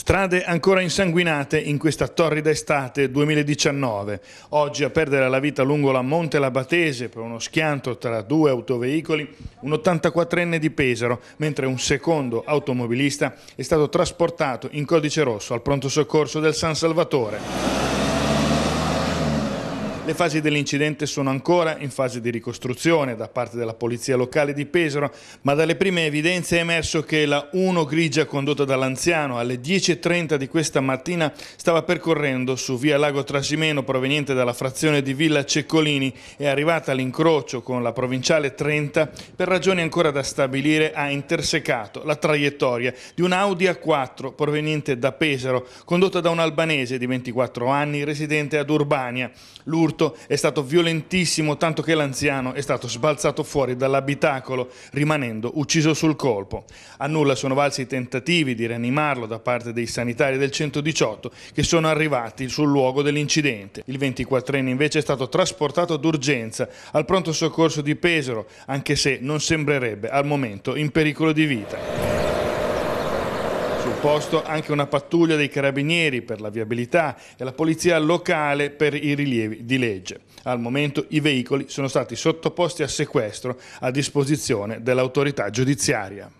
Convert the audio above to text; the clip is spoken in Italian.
Strade ancora insanguinate in questa torrida estate 2019. Oggi a perdere la vita lungo la Monte Labatese per uno schianto tra due autoveicoli un 84enne di Pesaro, mentre un secondo automobilista è stato trasportato in codice rosso al pronto soccorso del San Salvatore. Le fasi dell'incidente sono ancora in fase di ricostruzione da parte della Polizia Locale di Pesaro, ma dalle prime evidenze è emerso che la 1 grigia condotta dall'anziano alle 10.30 di questa mattina stava percorrendo su via Lago Trasimeno proveniente dalla frazione di Villa Ceccolini e arrivata all'incrocio con la provinciale 30 per ragioni ancora da stabilire ha intersecato la traiettoria di un Audi A4 proveniente da Pesaro condotta da un albanese di 24 anni residente ad Urbania. L'urto tutto è stato violentissimo tanto che l'anziano è stato sbalzato fuori dall'abitacolo rimanendo ucciso sul colpo. A nulla sono valsi i tentativi di rianimarlo da parte dei sanitari del 118 che sono arrivati sul luogo dell'incidente. Il 24enne invece è stato trasportato d'urgenza al pronto soccorso di Pesaro anche se non sembrerebbe al momento in pericolo di vita. Sul posto anche una pattuglia dei carabinieri per la viabilità e la polizia locale per i rilievi di legge. Al momento i veicoli sono stati sottoposti a sequestro a disposizione dell'autorità giudiziaria.